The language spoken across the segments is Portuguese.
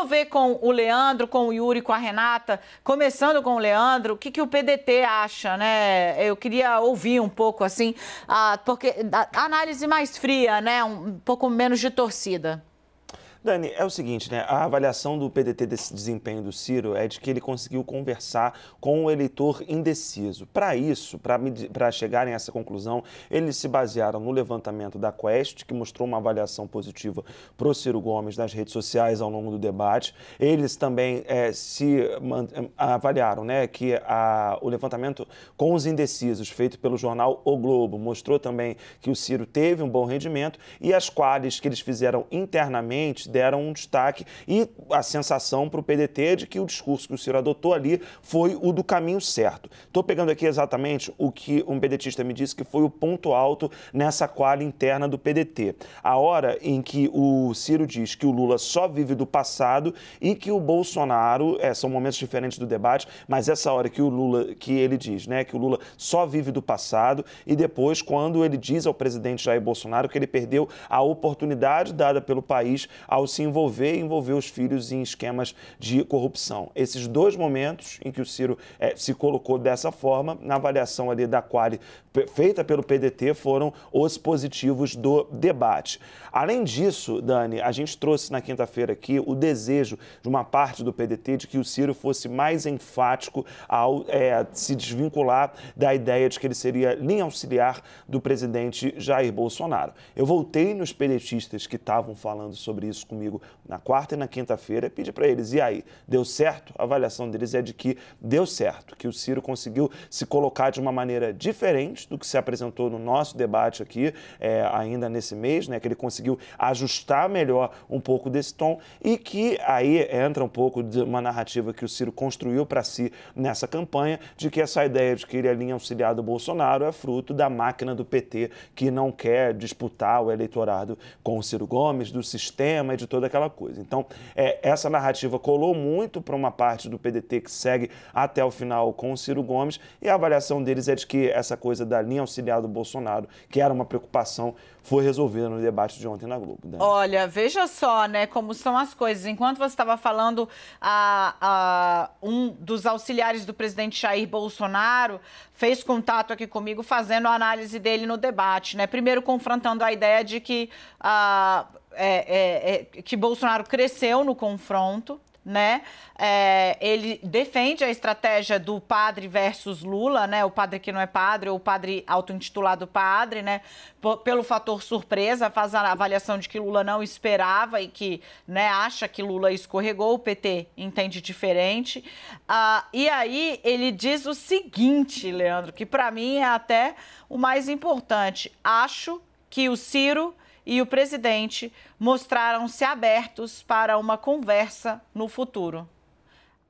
Vamos ver com o Leandro, com o Yuri, com a Renata. Começando com o Leandro, o que, que o PDT acha, né? Eu queria ouvir um pouco, assim, a, porque a análise mais fria, né? Um pouco menos de torcida. Dani, é o seguinte, né? A avaliação do PDT desse desempenho do Ciro é de que ele conseguiu conversar com o eleitor indeciso. Para isso, para chegarem a essa conclusão, eles se basearam no levantamento da Quest, que mostrou uma avaliação positiva para o Ciro Gomes nas redes sociais ao longo do debate. Eles também é, se é, avaliaram, né, que a, o levantamento com os indecisos feito pelo jornal O Globo mostrou também que o Ciro teve um bom rendimento e as quales que eles fizeram internamente deram um destaque e a sensação para o PDT de que o discurso que o Ciro adotou ali foi o do caminho certo. Estou pegando aqui exatamente o que um pedetista me disse que foi o ponto alto nessa qual interna do PDT. A hora em que o Ciro diz que o Lula só vive do passado e que o Bolsonaro, é, são momentos diferentes do debate, mas essa hora que o Lula, que ele diz, né, que o Lula só vive do passado e depois quando ele diz ao presidente Jair Bolsonaro que ele perdeu a oportunidade dada pelo país ao ao se envolver e envolver os filhos em esquemas de corrupção. Esses dois momentos em que o Ciro é, se colocou dessa forma, na avaliação ali da Quali feita pelo PDT, foram os positivos do debate. Além disso, Dani, a gente trouxe na quinta-feira aqui o desejo de uma parte do PDT de que o Ciro fosse mais enfático ao é, se desvincular da ideia de que ele seria linha auxiliar do presidente Jair Bolsonaro. Eu voltei nos pedetistas que estavam falando sobre isso comigo na quarta e na quinta-feira e pedi para eles: e aí, deu certo? A avaliação deles é de que deu certo, que o Ciro conseguiu se colocar de uma maneira diferente do que se apresentou no nosso debate aqui, é, ainda nesse mês, né, que ele conseguiu ajustar melhor um pouco desse tom e que aí entra um pouco de uma narrativa que o Ciro construiu para si nessa campanha, de que essa ideia de que ele é linha auxiliar do Bolsonaro é fruto da máquina do PT que não quer disputar o eleitorado com o Ciro Gomes, do sistema, de toda aquela coisa. Então, é, essa narrativa colou muito para uma parte do PDT que segue até o final com o Ciro Gomes, e a avaliação deles é de que essa coisa da linha auxiliar do Bolsonaro, que era uma preocupação, foi resolvida no debate de ontem na Globo. Né? Olha, veja só, né, como são as coisas. Enquanto você estava falando, a, a, um dos auxiliares do presidente Jair Bolsonaro fez contato aqui comigo fazendo a análise dele no debate, né? Primeiro confrontando a ideia de que a, ah, é, é, é, que Bolsonaro cresceu no confronto, né? É, ele defende a estratégia do padre versus Lula, né? O padre que não é padre ou o padre auto-intitulado padre, né? P pelo fator surpresa, faz a avaliação de que Lula não esperava e que, né, acha que Lula escorregou, o PT entende diferente. Ah, e aí ele diz o seguinte, Leandro, que para mim é até o mais importante. Acho que o Ciro e o presidente mostraram-se abertos para uma conversa no futuro.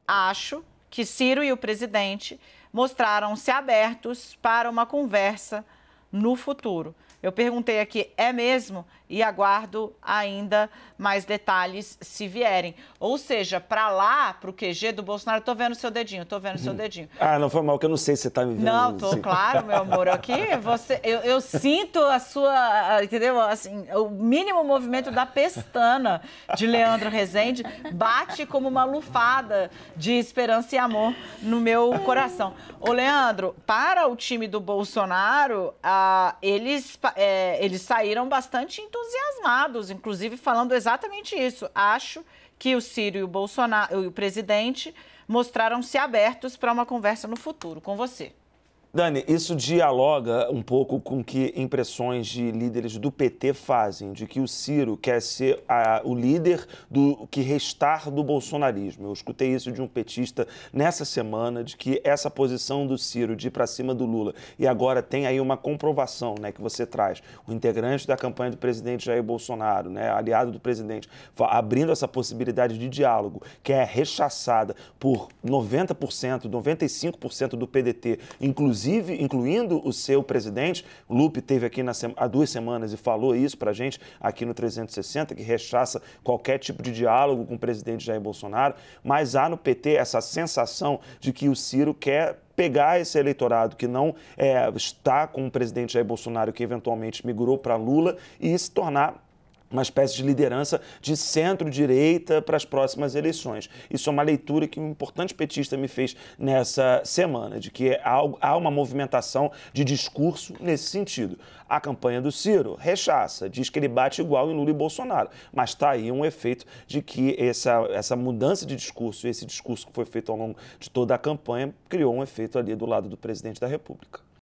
Acho que Ciro e o presidente mostraram-se abertos para uma conversa no futuro. Eu perguntei aqui, é mesmo? e aguardo ainda mais detalhes se vierem. Ou seja, para lá, para o QG do Bolsonaro, estou vendo seu dedinho, estou vendo seu hum. dedinho. Ah, não foi mal, que eu não sei se você está me vendo. Não, estou assim. claro, meu amor. Aqui você, eu, eu, sinto a sua, entendeu? Assim, o mínimo movimento da pestana de Leandro Rezende bate como uma lufada de esperança e amor no meu coração. Ô, Leandro, para o time do Bolsonaro, ah, eles, é, eles saíram bastante entusiasmados entusiasmados, inclusive falando exatamente isso. Acho que o Ciro e o Bolsonaro, e o presidente, mostraram-se abertos para uma conversa no futuro. Com você. Dani, isso dialoga um pouco com que impressões de líderes do PT fazem, de que o Ciro quer ser a, o líder do que restar do bolsonarismo. Eu escutei isso de um petista nessa semana, de que essa posição do Ciro de ir para cima do Lula, e agora tem aí uma comprovação né, que você traz, o integrante da campanha do presidente Jair Bolsonaro, né, aliado do presidente, abrindo essa possibilidade de diálogo, que é rechaçada por 90%, 95% do PDT, inclusive inclusive incluindo o seu presidente. O Lupe teve aqui na, há duas semanas e falou isso para a gente aqui no 360, que rechaça qualquer tipo de diálogo com o presidente Jair Bolsonaro. Mas há no PT essa sensação de que o Ciro quer pegar esse eleitorado que não é, está com o presidente Jair Bolsonaro, que eventualmente migrou para Lula, e se tornar uma espécie de liderança de centro-direita para as próximas eleições. Isso é uma leitura que um importante petista me fez nessa semana, de que há uma movimentação de discurso nesse sentido. A campanha do Ciro rechaça, diz que ele bate igual em Lula e Bolsonaro, mas está aí um efeito de que essa, essa mudança de discurso, esse discurso que foi feito ao longo de toda a campanha, criou um efeito ali do lado do presidente da República.